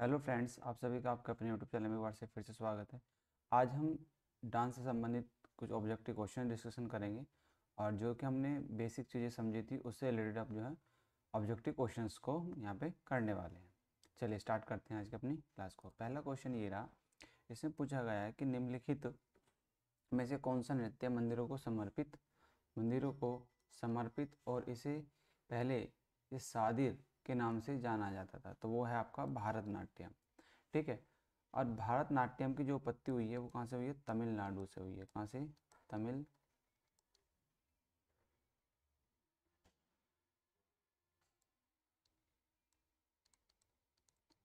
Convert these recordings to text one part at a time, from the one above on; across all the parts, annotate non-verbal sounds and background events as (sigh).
hello friends आप सभी का आपके अपने यूट्यूब चैनल में एक से फिर से स्वागत है आज हम डांस से संबंधित कुछ ऑब्जेक्टिव क्वेश्चन डिस्कशन करेंगे और जो कि हमने बेसिक चीज़ें समझी थी उससे रिलेटेड आप जो है ऑब्जेक्टिव क्वेश्चन को यहाँ पे करने वाले हैं चलिए स्टार्ट करते हैं आज की अपनी क्लास को पहला क्वेश्चन ये रहा इसमें पूछा गया है कि निम्नलिखित में से कौन सा नृत्य मंदिरों को समर्पित मंदिरों को समर्पित और इसे पहले ये सादिर के नाम से जाना जाता था तो वो है आपका भारतनाट्यम ठीक है और भारतनाट्यम की जो उत्पत्ति हुई है वो कहाँ से हुई है तमिलनाडु से हुई है कहाँ से तमिल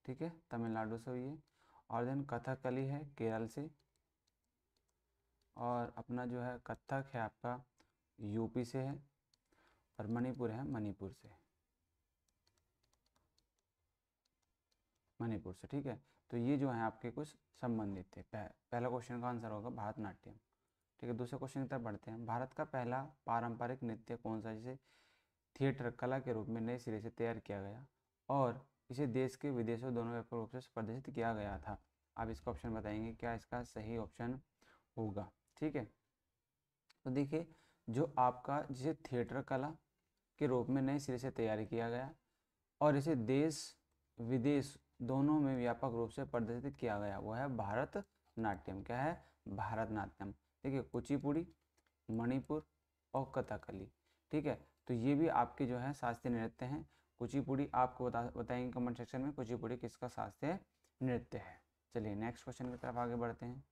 ठीक है तमिलनाडु से हुई है और देन कथकली है केरल से और अपना जो है कथक है आपका यूपी से है और मणिपुर है मणिपुर से मणिपुर से ठीक है तो ये जो है आपके कुछ संबंधित थे पह, पहला क्वेश्चन का आंसर होगा भारतनाट्यम ठीक है दूसरे क्वेश्चन की तरफ बढ़ते हैं भारत का पहला पारंपरिक नृत्य कौन सा जिसे थिएटर कला के रूप में नए सिरे से तैयार किया गया और इसे देश के विदेशों दोनों व्यापक रूप से प्रदर्शित किया गया था आप इसका ऑप्शन बताएंगे क्या इसका सही ऑप्शन होगा ठीक है तो देखिए जो आपका जिसे थिएटर कला के रूप में नए सिरे से तैयार किया गया और इसे देश विदेश दोनों में व्यापक रूप से प्रदर्शित किया गया वो है भारत नाट्यम क्या है भारतनाट्यम है कुचिपुड़ी मणिपुर और कथकली ठीक है तो ये भी आपके जो है शास्त्रीय नृत्य हैं कुचिपुड़ी आपको बता बताएंगे कमेंट सेक्शन में कुचिपुड़ी किसका शास्त्रीय नृत्य है चलिए नेक्स्ट क्वेश्चन की तरफ आगे बढ़ते हैं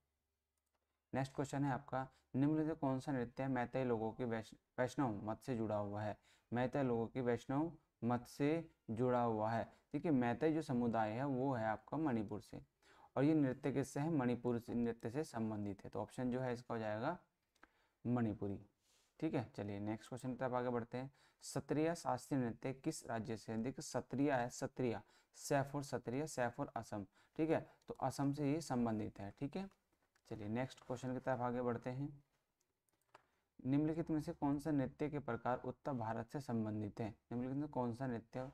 नेक्स्ट क्वेश्चन है आपका निम्नलिखित कौन सा नृत्य मैतई लोगों के वैष्णव मत से जुड़ा हुआ है मैतई लोगों के वैष्णव मत से जुड़ा हुआ है है मैते जो समुदाय है वो है आपका मणिपुर से और ये नृत्य किससे है मणिपुर नृत्य से संबंधित है तो ऑप्शन जो है इसका हो जाएगा मणिपुरी ठीक है चलिए नेक्स्ट क्वेश्चन की तरफ आगे बढ़ते हैं सत्रिया शास्त्रीय नृत्य किस राज्य से है देखिए सत्रिया है सत्रिया सैफ और सत्रिया सैफ और असम ठीक है तो असम से ये संबंधित है ठीक है चलिए नेक्स्ट क्वेश्चन की तरफ आगे बढ़ते हैं निम्नलिखित में से कौन सा नृत्य के प्रकार उत्तर भारत से संबंधित है निम्नलिखित में कौन सा नृत्य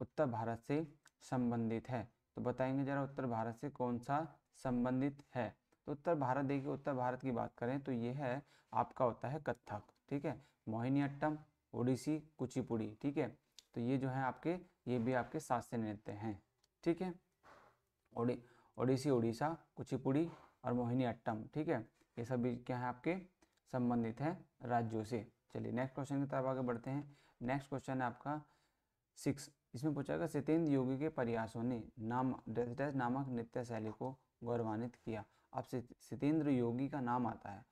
उत्तर भारत से संबंधित है तो बताएंगे जरा उत्तर भारत से कौन सा संबंधित है तो उत्तर भारत देखिए उत्तर भारत की बात करें तो ये है आपका होता है कत्थक ठीक है मोहिनीअट्टम ओडिसी कुचिपुड़ी ठीक है तो ये जो है आपके ये भी आपके शास्त्रीय नृत्य हैं ठीक है ओडिसी ओडिशा कुचिपुड़ी और मोहिनीअट्टम ठीक है ये सभी क्या है आपके संबंधित है राज्यों से चलिए नेक्स्ट क्वेश्चन की तरफ आगे बढ़ते हैं नेक्स्ट क्वेश्चन है आपका सिक्स इसमें पूछा गया सत्येंद्र योगी के प्रयासों ने नाम डैश नामक नृत्य शैली को गौरवान्वित किया अब सत्येंद्र योगी का नाम आता है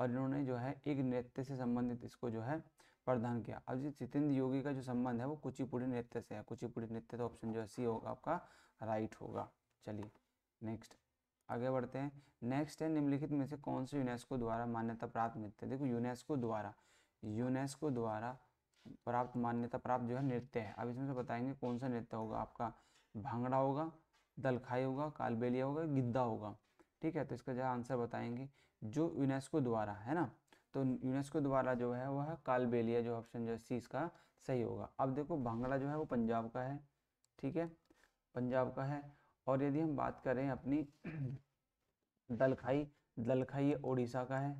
और इन्होंने जो है एक नृत्य से संबंधित इसको जो है प्रदान किया अब जी जितेंद्र योगी का जो संबंध है वो कुचिपुड़ी नृत्य से है कुचिपुड़ी नृत्य तो ऑप्शन जो है सी होगा आपका राइट होगा चलिए नेक्स्ट आगे बढ़ते हैं नेक्स्ट है निम्नलिखित में से कौन से यूनेस्को द्वारा मान्यता प्राप्त नृत्य देखो यूनेस्को द्वारा यूनेस्को द्वारा प्राप्त मान्यता प्राप्त जो है नृत्य है अब इसमें से बताएंगे कौन सा नृत्य होगा आपका भांगड़ा होगा दलखाई होगा कालबेलिया होगा गिद्दा होगा ठीक है तो इसका जो आंसर बताएंगे जो यूनेस्को द्वारा है ना तो यूनेस्को द्वारा जो है वह कालबेलिया जो ऑप्शन जो है सी इसका सही होगा अब देखो भांगड़ा जो है वो पंजाब का है ठीक है पंजाब का है और यदि हम बात करें अपनी (clears throat) दलखाई दलखाई ये उड़ीसा का है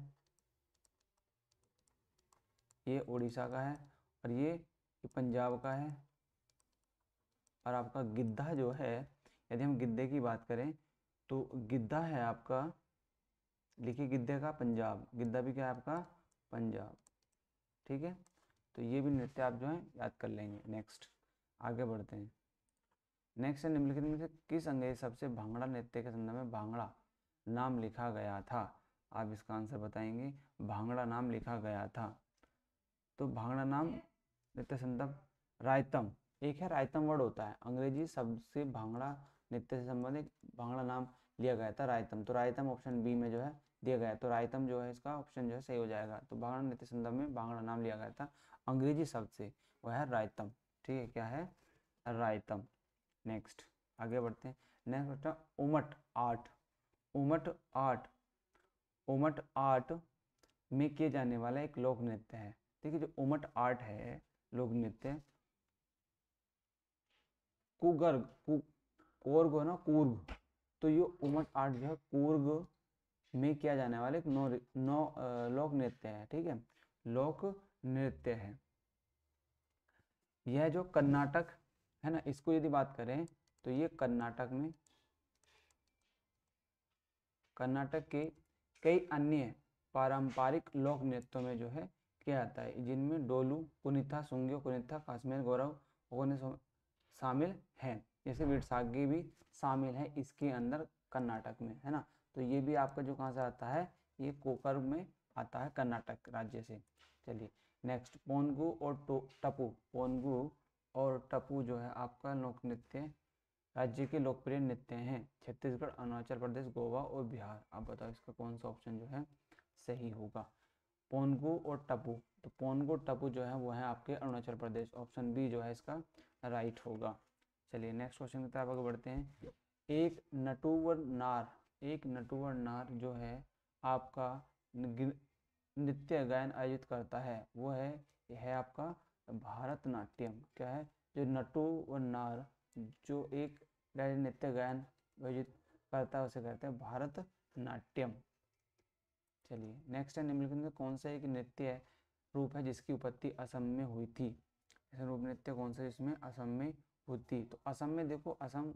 ये उड़ीसा का है और ये पंजाब का है और आपका गिद्धा जो है यदि हम गिद्धे की बात करें तो गिद्धा है आपका लिखिए गिद्धे का पंजाब गिद्धा भी क्या है आपका पंजाब ठीक है तो ये भी नृत्य आप जो है याद कर लेंगे नेक्स्ट आगे बढ़ते हैं नेक्स्ट है निम्नलिखित में से किस अंग्रेज सबसे भांगड़ा नृत्य के संदर्भ में भांगड़ा नाम लिखा गया था आप इसका आंसर बताएंगे भांगड़ा नाम लिखा गया था तो भांगड़ा नाम नृत्य संदर्भ रायतम एक है रायतम वर्ड होता है अंग्रेजी शब्द से भांगड़ा नृत्य से संबंधित भांगड़ा नाम लिया गया था रायतम तो रायतम ऑप्शन बी में जो है दिया गया तो रायतम जो है इसका ऑप्शन जो है सही हो जाएगा तो भांगड़ा नृत्य संदर्भ में भांगड़ा नाम लिया गया था अंग्रेजी शब्द से वह है रायतम ठीक है क्या है रायतम नेक्स्ट आगे बढ़ते हैं नेक्स्ट होता है उमट आर्ट उमट आर्ट उमट आर्ट में किए जाने वाला एक लोक नृत्य है ठीक है जो उमट आर्ट है लोक नृत्य कुगर्ग कु, कोर्ग हो ना कूर्ग तो ये उमट आर्ट जो है कूर्ग में किया जाने वाला एक नौ नौ लोक नृत्य है ठीक है लोक नृत्य है यह जो कर्नाटक है ना इसको यदि बात करें तो ये कर्नाटक में कर्नाटक के कई अन्य पारंपरिक लोक नृत्यों में जो है किया जाता है जिनमें डोलू कुनिथा सुंगियो कुनिथा काश्मीर गौरव शामिल है जैसे विरसागी भी शामिल है इसके अंदर कर्नाटक में है ना तो ये भी आपका जो कहाँ से आता है ये कोकर में आता है कर्नाटक राज्य से चलिए नेक्स्ट पोनगु और टपू पोनगु और टपू जो है आपका लोक नृत्य राज्य के लोकप्रिय नृत्य हैं छत्तीसगढ़ अरुणाचल प्रदेश गोवा और बिहार आप बताओ इसका कौन सा ऑप्शन जो है सही होगा पोनगू और टपू तो पोनगू टपू जो है वो है आपके अरुणाचल प्रदेश ऑप्शन बी जो है इसका राइट होगा चलिए नेक्स्ट क्वेश्चन की तरफ आगे बढ़ते हैं एक नटूवर नार एक नटूवर नार जो है आपका नृत्य गायन आयोजित करता है वो है है आपका भारतनाट्यम क्या है जो नटू व नार जो एक नृत्य गायन आयोजित करता है उसे कहते हैं भारतनाट्यम चलिए नेक्स्ट है निम्नलिखित में कौन सा एक नृत्य है रूप है जिसकी उत्पत्ति असम में हुई थी ऐसा रूप नृत्य कौन सा जिसमें असम में होती तो असम में देखो असम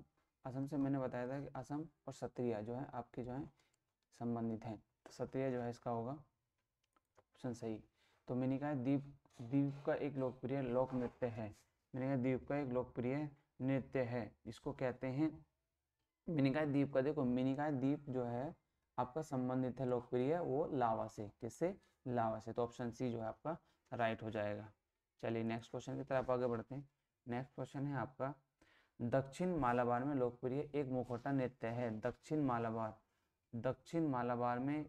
असम से मैंने बताया था कि असम और क्षत्रिय जो है आपके जो है संबंधित हैं तो सत्रिया जो है इसका होगा ऑप्शन सही तो मैंने कहा दीप द्वीप का एक लोकप्रिय लोक नृत्य है मैंने कहा द्वीप का एक लोकप्रिय नृत्य है इसको कहते हैं मिनिका द्वीप का देखो मिनिका द्वीप जो है आपका संबंधित है लोकप्रिय वो लावा से किससे लावा से तो ऑप्शन सी जो है आपका राइट हो जाएगा चलिए नेक्स्ट क्वेश्चन की तरफ आगे बढ़ते हैं नेक्स्ट क्वेश्चन है आपका दक्षिण मालाबार में लोकप्रिय एक मुखोटा नृत्य है दक्षिण मालाबार दक्षिण मालाबार में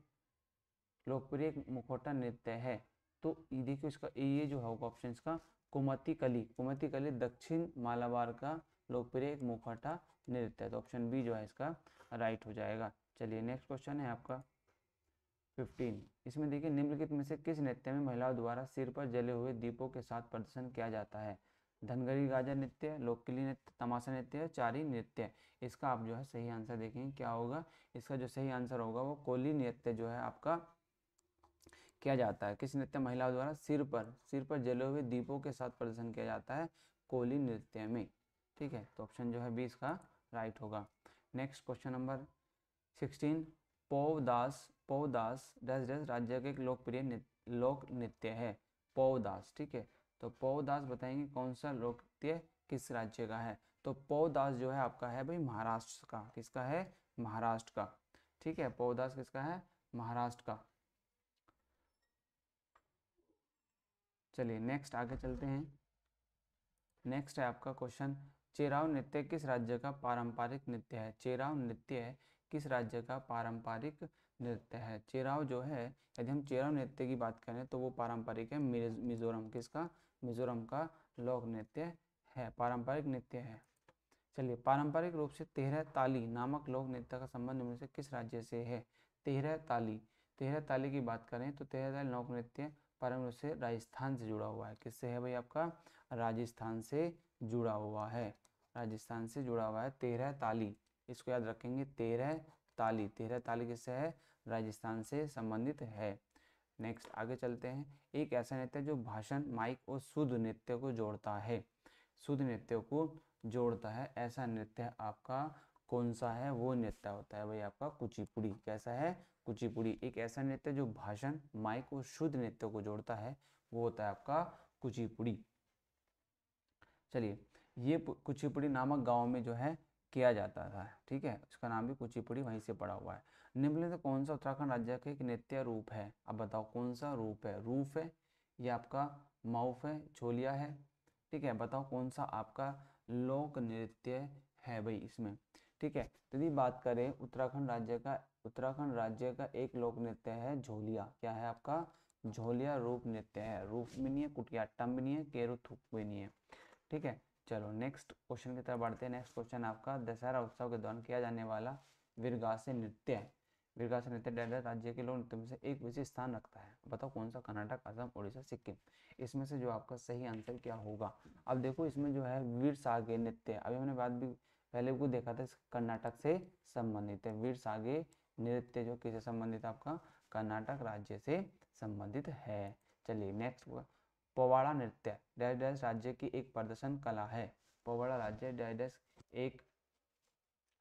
लोकप्रिय मुखोटा नृत्य है तो देखिए इसका ये जो होगा ऑप्शन का कुमती कली कुमती कली दक्षिण मालाबार का लोकप्रिय एक मुखाटा नृत्य है तो ऑप्शन बी जो है इसका राइट हो जाएगा चलिए नेक्स्ट क्वेश्चन है आपका फिफ्टीन इसमें देखिए निम्नलिखित में से किस नृत्य में महिलाओं द्वारा सिर पर जले हुए दीपों के साथ प्रदर्शन किया जाता है धनगरी गाजा नृत्य लोकली नृत्य तमाशा नृत्य चारी नृत्य इसका आप जो है सही आंसर देखेंगे क्या होगा इसका जो सही आंसर होगा वो कोली नृत्य जो है आपका किया जाता है किस नृत्य महिलाओं द्वारा सिर पर सिर पर जले हुए दीपों के साथ प्रदर्शन किया जाता है कोली नृत्य में ठीक है तो ऑप्शन जो है बी इसका राइट होगा नेक्स्ट क्वेश्चन नंबर सिक्सटीन पौवदास पौवदास डैश डैश राज्य के एक लोकप्रिय लोक नृत्य है पौवदास ठीक है तो पौवदास बताएंगे कौन सा लोक नृत्य किस राज्य का है तो पौदास जो है आपका है भाई महाराष्ट्र का किसका है महाराष्ट्र का ठीक है पौदास किसका है महाराष्ट्र का चलिए नेक्स्ट आगे चलते हैं नेक्स्ट है आपका क्वेश्चन चेराव नृत्य किस राज्य का पारंपरिक नृत्य है चेराव नृत्य किस राज्य का पारंपरिक नृत्य है चेराव जो है यदि हम चेराव नृत्य की बात करें तो वो पारंपरिक है मिजोरम किसका मिजोरम का लोक नृत्य है पारंपरिक नृत्य है चलिए पारंपरिक रूप से तेरह ताली नामक लोक नृत्य का संबंध में से किस राज्य से है तेरह ताली तेरह ताली की बात करें तो तेरह ताली लोक नृत्य परम रूप से राजस्थान से जुड़ा हुआ है किससे है भाई आपका राजस्थान से जुड़ा हुआ है राजस्थान से जुड़ा हुआ है तेरह ताली इसको याद रखेंगे तेरह ताली तेरह ताली किससे है राजस्थान से संबंधित है नेक्स्ट आगे चलते हैं एक ऐसा नृत्य जो भाषण माइक और शुद्ध नृत्य को जोड़ता है शुद्ध नृत्य को जोड़ता है ऐसा नृत्य आपका कौन सा है वो नृत्य होता है भाई आपका कुचिपुड़ी कैसा है कुचिपुड़ी एक ऐसा नृत्य जो भाषण माइक और शुद्ध नृत्य को जोड़ता है वो होता है आपका कुचिपुड़ी चलिए ये कुचिपुड़ी नामक गांव में जो है किया जाता था ठीक है उसका नाम भी कुचिपुड़ी वहीं से पड़ा हुआ है निम्नलिखित कौन सा उत्तराखंड राज्य का एक नृत्य रूप है अब बताओ कौन सा रूप है रूप है ये आपका माउफ है छोलिया है ठीक है बताओ कौन सा आपका लोक नृत्य है भाई इसमें ठीक है यदि तो बात करें उत्तराखंड राज्य का उत्तराखंड राज्य का एक लोक नृत्य है झोलिया क्या है आपका झोलिया रूप नृत्य है रूप भी नहीं है टम भी नहीं है केरु थुप भी नहीं है ठीक है चलो नेक्स्ट क्वेश्चन की तरफ बढ़ते हैं नेक्स्ट क्वेश्चन आपका दशहरा उत्सव के दौरान किया जाने वाला वीरगासे नृत्य है वीरगासे नृत्य डेडर राज्य के लोग नृत्य में से एक विशेष स्थान रखता है बताओ कौन सा कर्नाटक असम उड़ीसा सिक्किम इसमें से जो आपका सही आंसर क्या होगा अब देखो इसमें जो है वीर सागे नृत्य अभी हमने बात भी पहले को देखा था कर्नाटक से संबंधित है वीर सागे नृत्य जो किसे संबंधित आपका कर्नाटक राज्य से संबंधित है चलिए नेक्स्ट पवाड़ा नृत्य डैश राज्य की एक प्रदर्शन कला है पवाड़ा राज्य डैश एक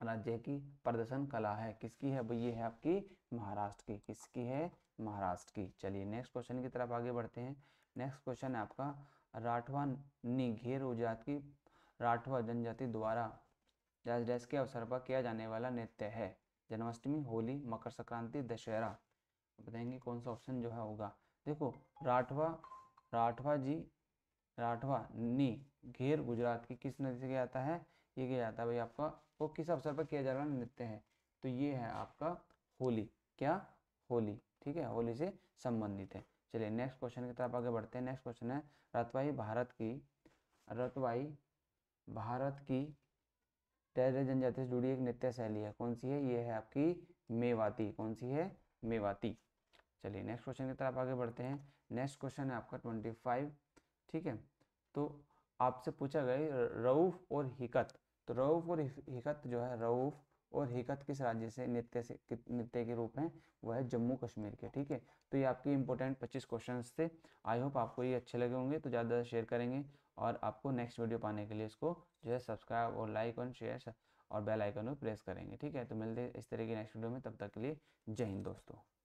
राज्य की प्रदर्शन कला है किसकी है ये है आपकी महाराष्ट्र की किसकी है महाराष्ट्र की चलिए नेक्स्ट क्वेश्चन की तरफ आगे बढ़ते हैं नेक्स्ट क्वेश्चन है आपका राठवा निघेर गुजरात की राठवा जनजाति द्वारा जैस जैस के अवसर पर किया जाने वाला नृत्य है जन्माष्टमी होली मकर संक्रांति दशहरा बताएंगे कौन सा ऑप्शन जो है होगा देखो राठवा राठवा जी राठवा नी घेर गुजरात की किस नदी से किया जाता है ये किया जाता है भाई आपका वो किस अवसर पर किया जा रहा नृत्य है तो ये है आपका होली क्या होली ठीक है होली से संबंधित है चलिए नेक्स्ट क्वेश्चन की तरफ आगे बढ़ते हैं नेक्स्ट क्वेश्चन है रतवाई भारत की रतवाई भारत की तेरह जनजाति से जुड़ी एक नृत्य शैली है कौन सी है ये है आपकी मेवाती कौन सी है मेवाती चलिए नेक्स्ट क्वेश्चन की तरफ आगे बढ़ते हैं नेक्स्ट क्वेश्चन है आपका ट्वेंटी फाइव ठीक है तो आपसे पूछा गया रऊफ और हिकत तो रऊफ और हिकत जो है रऊफ और हिकत किस राज्य से नृत्य से नृत्य के रूप में वह है जम्मू कश्मीर के ठीक है तो ये आपके इंपॉर्टेंट 25 क्वेश्चंस थे आई होप आपको ये अच्छे लगे होंगे तो ज़्यादा शेयर करेंगे और आपको नेक्स्ट वीडियो पाने के लिए इसको जो है सब्सक्राइब और लाइक और शेयर और बेल आइकन प्रेस करेंगे ठीक है तो मिलते इस तरह की नेक्स्ट वीडियो में तब तक के लिए जय हिंद दोस्तों